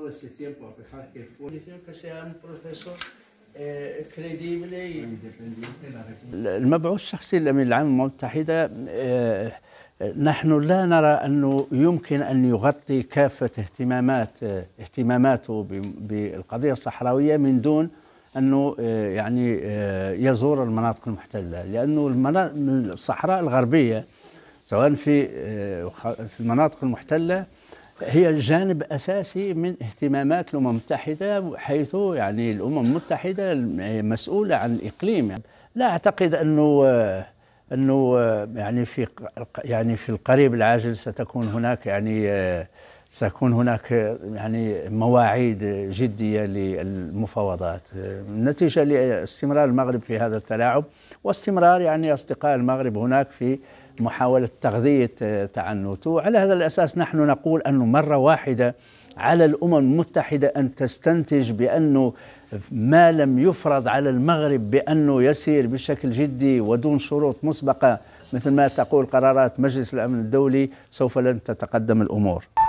todo este tiempo, a pesar que fue... que sea un profesor eh, كريديبل المبعوث الشخصي للامين العام للامم المتحده آه، آه، نحن لا نرى انه يمكن ان يغطي كافه اهتمامات آه، اهتماماته بالقضيه الصحراويه من دون انه يعني يزور المناطق المحتله لانه الصحراء الغربيه سواء في في المناطق المحتله هي جانب اساسي من اهتمامات الامم المتحده حيث يعني الامم المتحده مسؤوله عن الاقليم لا اعتقد انه انه يعني في يعني في القريب العاجل ستكون هناك يعني سيكون هناك يعني مواعيد جدية للمفاوضات نتيجة لاستمرار المغرب في هذا التلاعب واستمرار يعني أصدقاء المغرب هناك في محاولة تغذية تعنته على هذا الأساس نحن نقول أنه مرة واحدة على الأمم المتحدة أن تستنتج بأنه ما لم يفرض على المغرب بأنه يسير بشكل جدي ودون شروط مسبقة مثل ما تقول قرارات مجلس الأمن الدولي سوف لن تتقدم الأمور